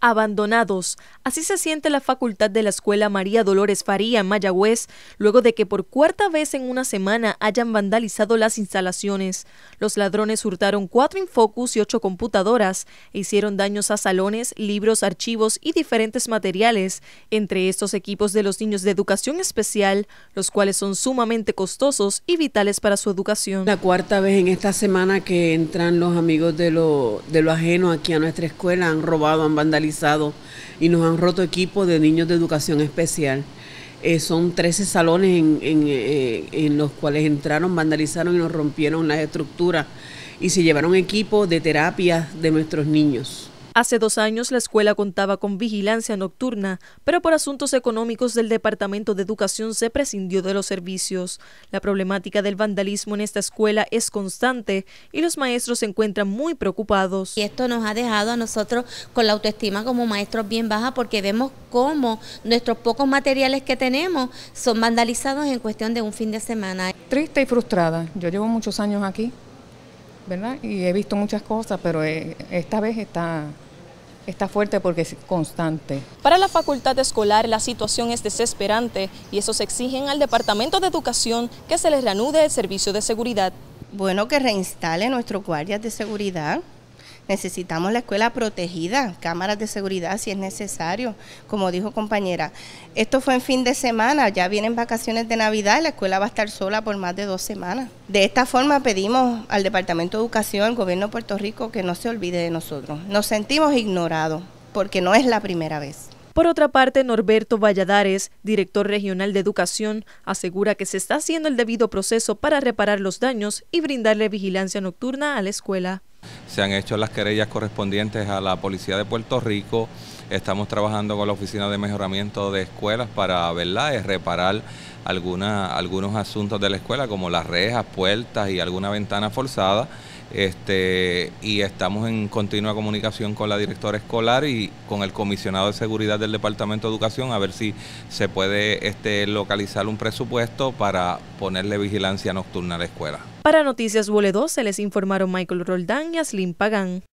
abandonados. Así se siente la facultad de la Escuela María Dolores Faría en Mayagüez, luego de que por cuarta vez en una semana hayan vandalizado las instalaciones. Los ladrones hurtaron cuatro Infocus y ocho computadoras e hicieron daños a salones, libros, archivos y diferentes materiales, entre estos equipos de los niños de educación especial, los cuales son sumamente costosos y vitales para su educación. La cuarta vez en esta semana que entran los amigos de lo, de lo ajeno aquí a nuestra escuela, han robado, han vandalizado y nos han roto equipos de niños de educación especial. Eh, son 13 salones eh, en, los cuales entraron, vandalizaron y nos rompieron las estructuras y se llevaron equipos de terapias de nuestros niños. Hace dos años la escuela contaba con vigilancia nocturna, pero por asuntos económicos del Departamento de Educación se prescindió de los servicios. La problemática del vandalismo en esta escuela es constante y los maestros se encuentran muy preocupados. Y esto nos ha dejado a nosotros con la autoestima como maestros bien baja porque vemos cómo nuestros pocos materiales que tenemos son vandalizados en cuestión de un fin de semana. Triste y frustrada. Yo llevo muchos años aquí y he visto muchas cosas, pero eh, esta vez está fuerte porque es constante. Para la facultad escolar la situación es desesperante y eso se exigen al Departamento de Educación que se les reanude el servicio de seguridad. Bueno, que reinstale nuestros guardias de seguridad, Necesitamos la escuela protegida, cámaras de seguridad si es necesario. Como dijo compañera, esto fue en fin de semana, ya vienen vacaciones de Navidad y la escuela va a estar sola por más de dos semanas. De esta forma pedimos al Departamento de Educación, al Gobierno de Puerto Rico, que no se olvide de nosotros. Nos sentimos ignorados porque no es la primera vez. Por otra parte, Norberto Valladares, director regional de educación, asegura que se está haciendo el debido proceso para reparar los daños y brindarle vigilancia nocturna a la escuela. Se han hecho las querellas correspondientes a la Policía de Puerto Rico. Estamos trabajando con la Oficina de Mejoramiento de Escuelas para ¿verdad? Es eh, reparar algunos asuntos de la escuela, como las rejas, puertas y alguna ventana forzada. Este, y estamos en continua comunicación con la directora escolar y con el comisionado de seguridad del Departamento de Educación a ver si se puede este, localizar un presupuesto para ponerle vigilancia nocturna a la escuela. Para Noticias Bole 2 se les informaron Michael Roldán y Aslin Pagán.